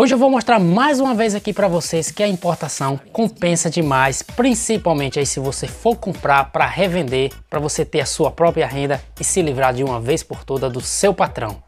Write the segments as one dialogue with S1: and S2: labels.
S1: Hoje eu vou mostrar mais uma vez aqui para vocês que a importação compensa demais, principalmente aí se você for comprar para revender, para você ter a sua própria renda e se livrar de uma vez por toda do seu patrão.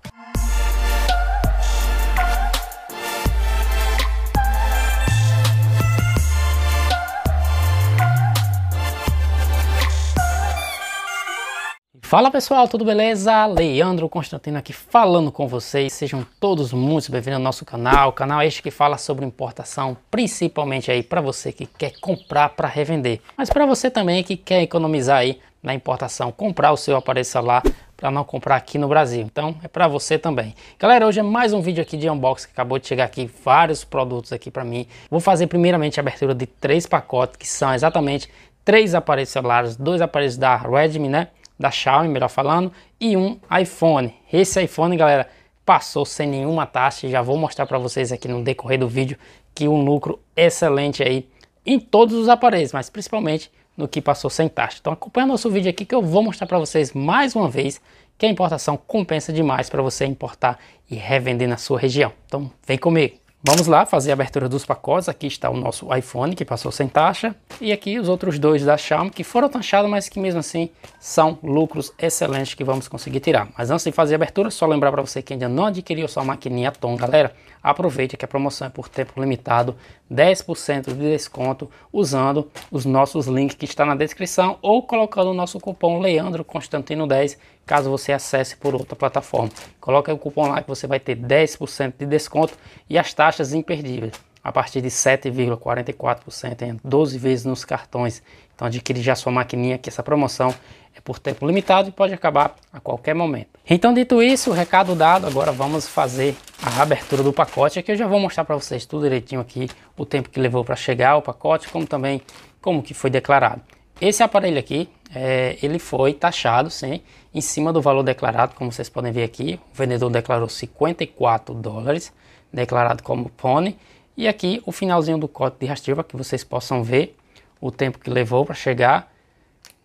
S1: Fala pessoal, tudo beleza? Leandro Constantino aqui falando com vocês. Sejam todos muito bem-vindos ao nosso canal, canal este que fala sobre importação, principalmente aí para você que quer comprar para revender, mas para você também que quer economizar aí na importação, comprar o seu aparelho celular para não comprar aqui no Brasil. Então é para você também. Galera, hoje é mais um vídeo aqui de unboxing que acabou de chegar aqui, vários produtos aqui para mim. Vou fazer primeiramente a abertura de três pacotes que são exatamente três aparelhos celulares, dois aparelhos da Redmi, né? da Xiaomi, melhor falando, e um iPhone. Esse iPhone, galera, passou sem nenhuma taxa, já vou mostrar para vocês aqui no decorrer do vídeo que um lucro excelente aí em todos os aparelhos, mas principalmente no que passou sem taxa. Então acompanha nosso vídeo aqui que eu vou mostrar para vocês mais uma vez que a importação compensa demais para você importar e revender na sua região. Então vem comigo. Vamos lá fazer a abertura dos pacotes. Aqui está o nosso iPhone que passou sem taxa e aqui os outros dois da Xiaomi que foram taxados, mas que mesmo assim são lucros excelentes que vamos conseguir tirar. Mas antes de fazer a abertura, só lembrar para você que ainda não adquiriu sua maquininha Tom, galera, aproveite que a promoção é por tempo limitado, 10% de desconto usando os nossos links que está na descrição ou colocando o nosso cupom Leandro Constantino 10 caso você acesse por outra plataforma. Coloque o cupom lá que você vai ter 10% de desconto e as taxas imperdíveis, a partir de 7,44% em 12 vezes nos cartões. Então adquire já sua maquininha que essa promoção é por tempo limitado e pode acabar a qualquer momento. Então dito isso, recado dado, agora vamos fazer a abertura do pacote. Aqui eu já vou mostrar para vocês tudo direitinho aqui, o tempo que levou para chegar o pacote, como também como que foi declarado. Esse aparelho aqui, é, ele foi taxado, sim, em cima do valor declarado, como vocês podem ver aqui. O vendedor declarou 54 dólares, declarado como Pony. E aqui o finalzinho do código de rastreio, para que vocês possam ver o tempo que levou para chegar.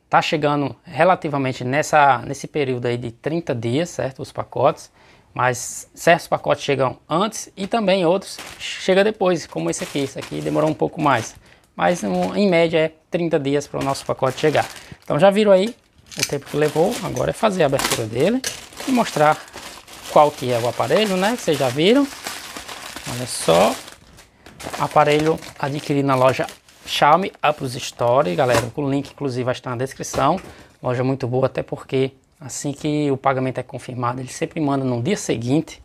S1: Está chegando relativamente nessa, nesse período aí de 30 dias, certo? Os pacotes. Mas certos pacotes chegam antes e também outros chegam depois, como esse aqui. Esse aqui demorou um pouco mais mas um, em média é 30 dias para o nosso pacote chegar. Então já viram aí o tempo que levou, agora é fazer a abertura dele e mostrar qual que é o aparelho, né? Vocês já viram. Olha só, aparelho adquirido na loja Xiaomi Apples Store, galera. O link inclusive vai estar na descrição. Loja muito boa, até porque assim que o pagamento é confirmado, ele sempre manda no dia seguinte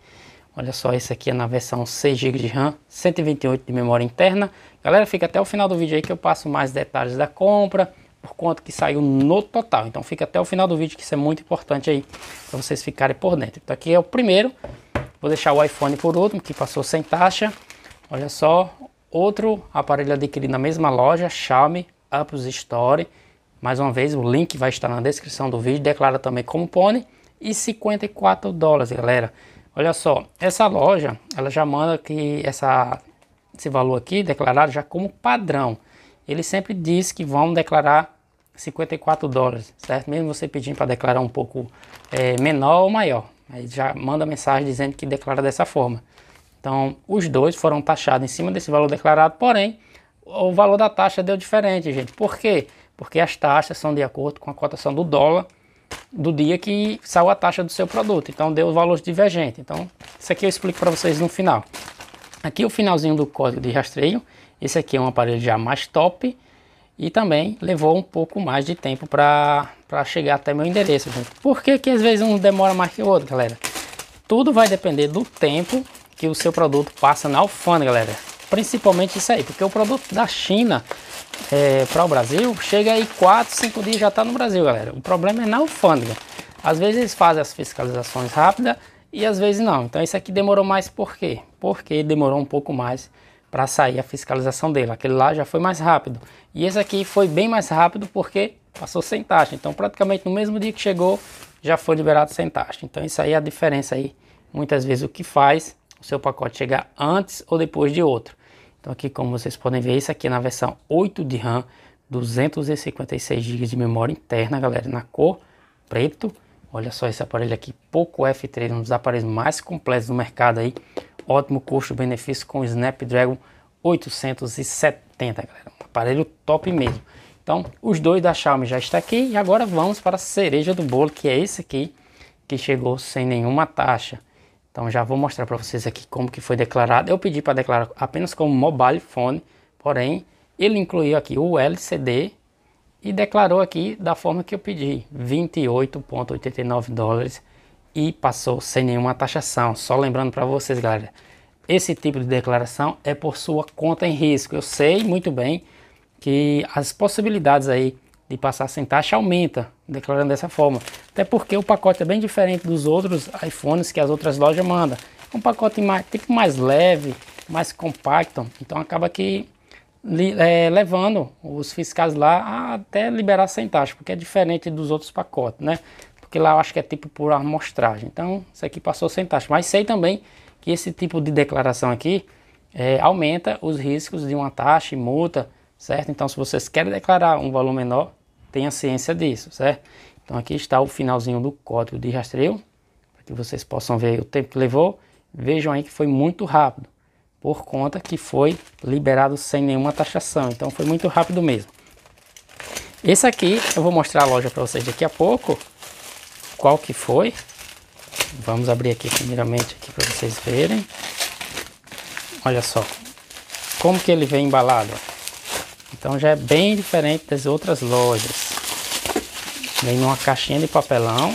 S1: Olha só, esse aqui é na versão 6 GB de RAM, 128 de memória interna. Galera, fica até o final do vídeo aí que eu passo mais detalhes da compra, por quanto que saiu no total. Então fica até o final do vídeo que isso é muito importante aí para vocês ficarem por dentro. Então aqui é o primeiro. Vou deixar o iPhone por último, que passou sem taxa. Olha só, outro aparelho adquirido na mesma loja, Xiaomi Apples Store. Mais uma vez, o link vai estar na descrição do vídeo. Declara também como pônei. E 54 dólares, galera. Olha só, essa loja, ela já manda que essa, esse valor aqui declarado já como padrão. Ele sempre diz que vão declarar 54 dólares, certo? Mesmo você pedindo para declarar um pouco é, menor ou maior. Aí já manda mensagem dizendo que declara dessa forma. Então, os dois foram taxados em cima desse valor declarado, porém, o valor da taxa deu diferente, gente. Por quê? Porque as taxas são de acordo com a cotação do dólar do dia que saiu a taxa do seu produto. Então deu valor divergente. Então isso aqui eu explico para vocês no final. Aqui o finalzinho do código de rastreio. Esse aqui é um aparelho já mais top e também levou um pouco mais de tempo para chegar até meu endereço. Gente. Por que, que às vezes um demora mais que o outro, galera? Tudo vai depender do tempo que o seu produto passa na alfândega, galera. Principalmente isso aí, porque o produto da China é, para o Brasil, chega aí 4, 5 dias já está no Brasil, galera. O problema é na alfândega. Às vezes eles fazem as fiscalizações rápidas e às vezes não. Então isso aqui demorou mais por quê? Porque demorou um pouco mais para sair a fiscalização dele. Aquele lá já foi mais rápido. E esse aqui foi bem mais rápido porque passou sem taxa. Então praticamente no mesmo dia que chegou, já foi liberado sem taxa. Então isso aí é a diferença aí. Muitas vezes o que faz o seu pacote chegar antes ou depois de outro. Então aqui como vocês podem ver, isso aqui é na versão 8 de RAM, 256 GB de memória interna, galera, na cor preto. Olha só esse aparelho aqui, Poco F3, um dos aparelhos mais completos do mercado aí. Ótimo custo-benefício com o Snapdragon 870, galera. Um aparelho top mesmo. Então, os dois da Xiaomi já está aqui e agora vamos para a cereja do bolo, que é esse aqui, que chegou sem nenhuma taxa. Então já vou mostrar para vocês aqui como que foi declarado. Eu pedi para declarar apenas como mobile phone, porém ele incluiu aqui o LCD e declarou aqui da forma que eu pedi, 28.89 dólares e passou sem nenhuma taxação. Só lembrando para vocês, galera, esse tipo de declaração é por sua conta em risco. Eu sei muito bem que as possibilidades aí de passar sem taxa aumenta, declarando dessa forma. Até porque o pacote é bem diferente dos outros iPhones que as outras lojas mandam. É um pacote mais, tipo mais leve, mais compacto, então acaba que é, levando os fiscais lá a até liberar sem taxa, porque é diferente dos outros pacotes, né? Porque lá eu acho que é tipo por amostragem. Então, isso aqui passou sem taxa. Mas sei também que esse tipo de declaração aqui é, aumenta os riscos de uma taxa e multa, certo? Então, se vocês querem declarar um valor menor, tenha ciência disso, certo? Então aqui está o finalzinho do código de rastreio, para que vocês possam ver o tempo que levou. Vejam aí que foi muito rápido, por conta que foi liberado sem nenhuma taxação, então foi muito rápido mesmo. Esse aqui, eu vou mostrar a loja para vocês daqui a pouco, qual que foi. Vamos abrir aqui primeiramente aqui para vocês verem. Olha só, como que ele vem embalado, ó então já é bem diferente das outras lojas. Vem numa caixinha de papelão.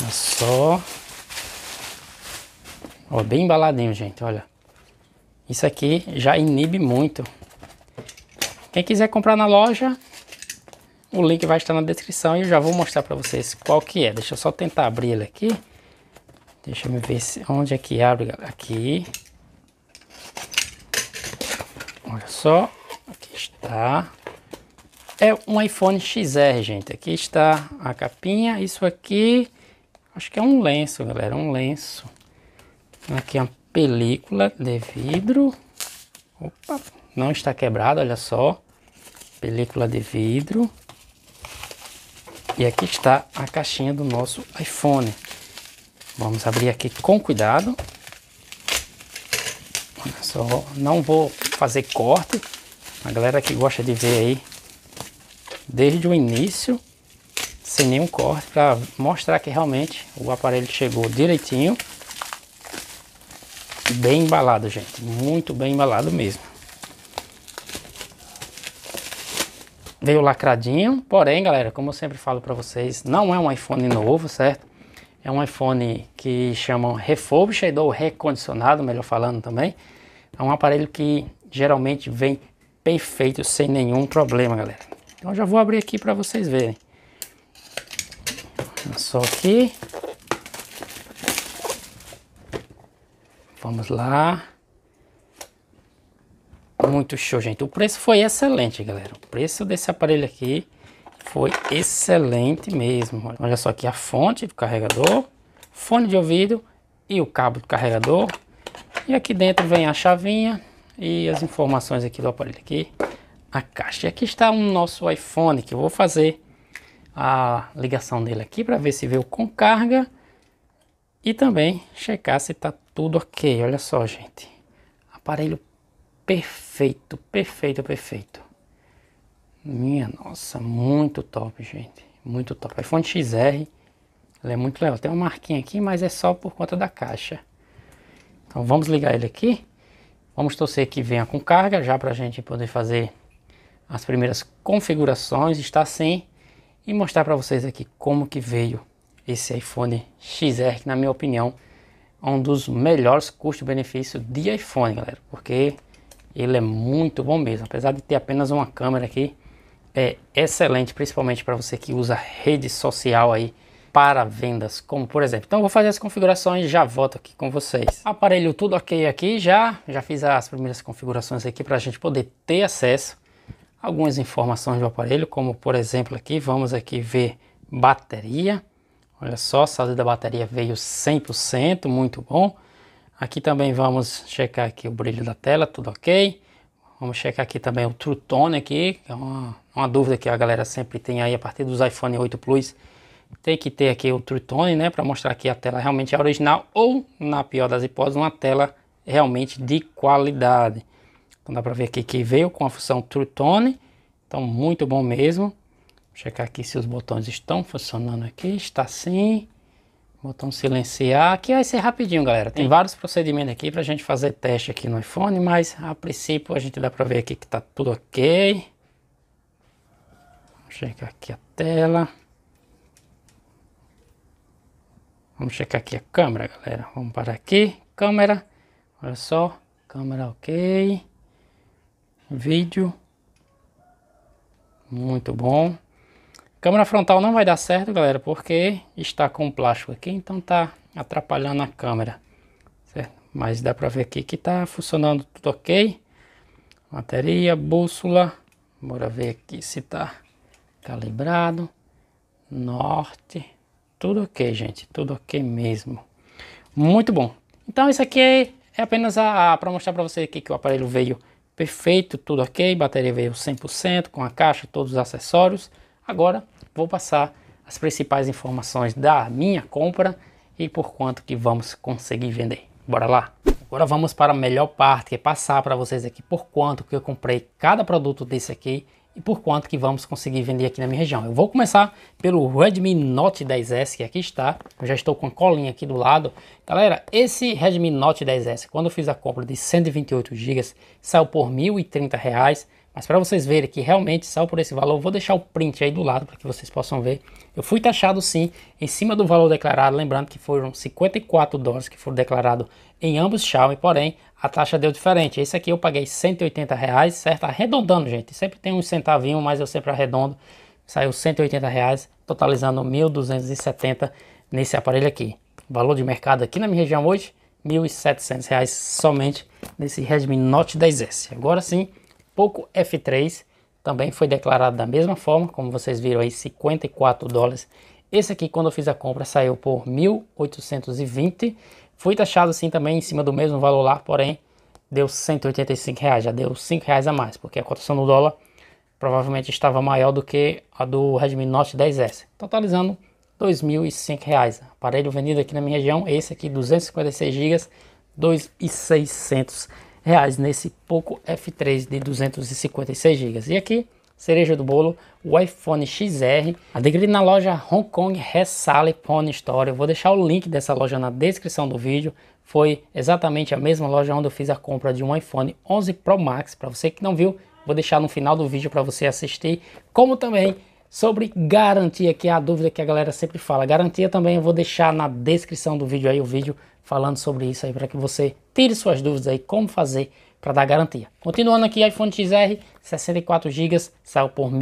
S1: Olha só. Ó, bem embaladinho, gente, olha. Isso aqui já inibe muito. Quem quiser comprar na loja, o link vai estar na descrição e eu já vou mostrar para vocês qual que é. Deixa eu só tentar abrir ele aqui. Deixa eu ver se, onde é que abre. Aqui. Olha só, aqui está. É um iPhone XR, gente. Aqui está a capinha. Isso aqui, acho que é um lenço, galera. Um lenço. Então, aqui é uma película de vidro. Opa, não está quebrada, olha só. Película de vidro. E aqui está a caixinha do nosso iPhone. Vamos abrir aqui com cuidado. Só não vou fazer corte. A galera que gosta de ver aí desde o início, sem nenhum corte, para mostrar que realmente o aparelho chegou direitinho. Bem embalado, gente. Muito bem embalado mesmo. Veio lacradinho, porém, galera, como eu sempre falo para vocês, não é um iPhone novo, certo? É um iPhone que chamam refurbished é ou recondicionado, melhor falando também. É um aparelho que geralmente vem perfeito, sem nenhum problema, galera. Então já vou abrir aqui para vocês verem. Só aqui. Vamos lá. Muito show, gente. O preço foi excelente, galera. O preço desse aparelho aqui foi excelente mesmo. Olha só aqui a fonte do carregador, fone de ouvido e o cabo do carregador e aqui dentro vem a chavinha e as informações aqui do aparelho aqui, a caixa. E aqui está o nosso iPhone, que eu vou fazer a ligação dele aqui para ver se veio com carga e também checar se está tudo ok. Olha só, gente. Aparelho perfeito, perfeito, perfeito. Minha nossa, muito top, gente. Muito top. iPhone XR, ele é muito legal. Tem uma marquinha aqui, mas é só por conta da caixa. Então vamos ligar ele aqui. Vamos torcer que venha com carga já para a gente poder fazer as primeiras configurações. Está sem e mostrar para vocês aqui como que veio esse iPhone XR, que na minha opinião é um dos melhores custo-benefício de iPhone, galera, porque ele é muito bom mesmo, apesar de ter apenas uma câmera aqui, é excelente, principalmente para você que usa rede social aí para vendas, como por exemplo. Então vou fazer as configurações e já volto aqui com vocês. Aparelho tudo ok aqui já, já fiz as primeiras configurações aqui para a gente poder ter acesso a algumas informações do aparelho, como por exemplo aqui, vamos aqui ver bateria. Olha só, a saúde da bateria veio 100%, muito bom. Aqui também vamos checar aqui o brilho da tela, tudo ok. Vamos checar aqui também o True Tone aqui, que é uma, uma dúvida que a galera sempre tem aí a partir dos iPhone 8 Plus tem que ter aqui o True Tone, né, para mostrar que a tela realmente é original ou, na pior das hipóteses, uma tela realmente de qualidade. Então dá para ver aqui que veio com a função True Tone, então muito bom mesmo. Vou checar aqui se os botões estão funcionando aqui, está sim. Botão silenciar, aqui vai ser rapidinho, galera. Tem vários procedimentos aqui para a gente fazer teste aqui no iPhone, mas a princípio a gente dá para ver aqui que está tudo ok. Vou checar aqui a tela. Vamos checar aqui a câmera, galera. Vamos para aqui. Câmera. Olha só. Câmera ok. Vídeo. Muito bom. Câmera frontal não vai dar certo, galera, porque está com plástico aqui, então tá atrapalhando a câmera. Certo? Mas dá para ver aqui que tá funcionando tudo ok. Bateria, bússola. Bora ver aqui se tá calibrado. Norte. Tudo ok, gente. Tudo ok mesmo. Muito bom. Então isso aqui é, é apenas para mostrar para você que o aparelho veio perfeito, tudo ok. Bateria veio 100%, com a caixa, todos os acessórios. Agora vou passar as principais informações da minha compra e por quanto que vamos conseguir vender. Bora lá? Agora vamos para a melhor parte, que é passar para vocês aqui por quanto que eu comprei cada produto desse aqui e por quanto que vamos conseguir vender aqui na minha região. Eu vou começar pelo Redmi Note 10S, que aqui está. Eu já estou com a colinha aqui do lado. Galera, esse Redmi Note 10S, quando eu fiz a compra de 128 GB, saiu por R$ 1.030. Mas para vocês verem que realmente saiu por esse valor, vou deixar o print aí do lado para que vocês possam ver. Eu fui taxado sim, em cima do valor declarado, lembrando que foram 54 dólares que foram declarados em ambos Xiaomi, porém a taxa deu diferente. Esse aqui eu paguei 180 reais, certo? Arredondando, gente, sempre tem um centavinho, mas eu sempre arredondo. Saiu 180 reais, totalizando 1.270 nesse aparelho aqui. Valor de mercado aqui na minha região hoje, 1.700 reais somente nesse Redmi Note 10S. Agora sim Poco F3 também foi declarado da mesma forma, como vocês viram aí, 54 dólares. Esse aqui, quando eu fiz a compra, saiu por 1.820. Foi taxado assim também em cima do mesmo valor lá, porém deu 185 reais, já deu 5 reais a mais, porque a cotação do dólar provavelmente estava maior do que a do Redmi Note 10S, totalizando 2.005 reais. Aparelho vendido aqui na minha região, esse aqui 256 GB, 2.600 reais nesse Poco F3 de 256 GB. E aqui, cereja do bolo, o iPhone XR, adquirido na loja Hong Kong Resale Pony Store. Eu vou deixar o link dessa loja na descrição do vídeo. Foi exatamente a mesma loja onde eu fiz a compra de um iPhone 11 Pro Max. Para você que não viu, vou deixar no final do vídeo para você assistir, como também sobre garantia, que é a dúvida que a galera sempre fala. Garantia também eu vou deixar na descrição do vídeo aí o vídeo falando sobre isso aí para que você Tire suas dúvidas aí como fazer para dar garantia. Continuando aqui, iPhone XR 64 GB saiu por R$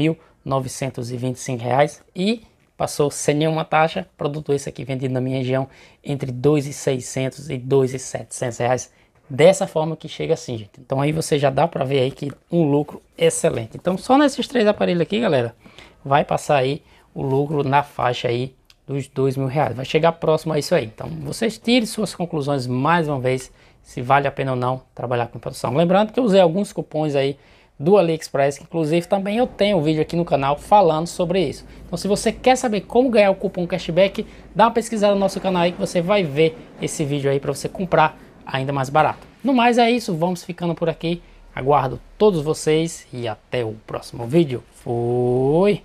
S1: 1.925 e passou sem nenhuma taxa. Produto esse aqui vendido na minha região entre R$ 2.600 e R$ 2.700 dessa forma que chega assim, gente. Então aí você já dá para ver aí que um lucro excelente. Então só nesses três aparelhos aqui, galera, vai passar aí o lucro na faixa aí dos dois mil reais. Vai chegar próximo a isso aí. Então vocês tirem suas conclusões mais uma vez se vale a pena ou não trabalhar com produção. Lembrando que eu usei alguns cupons aí do AliExpress, que inclusive também eu tenho um vídeo aqui no canal falando sobre isso. Então se você quer saber como ganhar o cupom cashback, dá uma pesquisada no nosso canal aí que você vai ver esse vídeo aí para você comprar ainda mais barato. No mais é isso, vamos ficando por aqui. Aguardo todos vocês e até o próximo vídeo. Fui!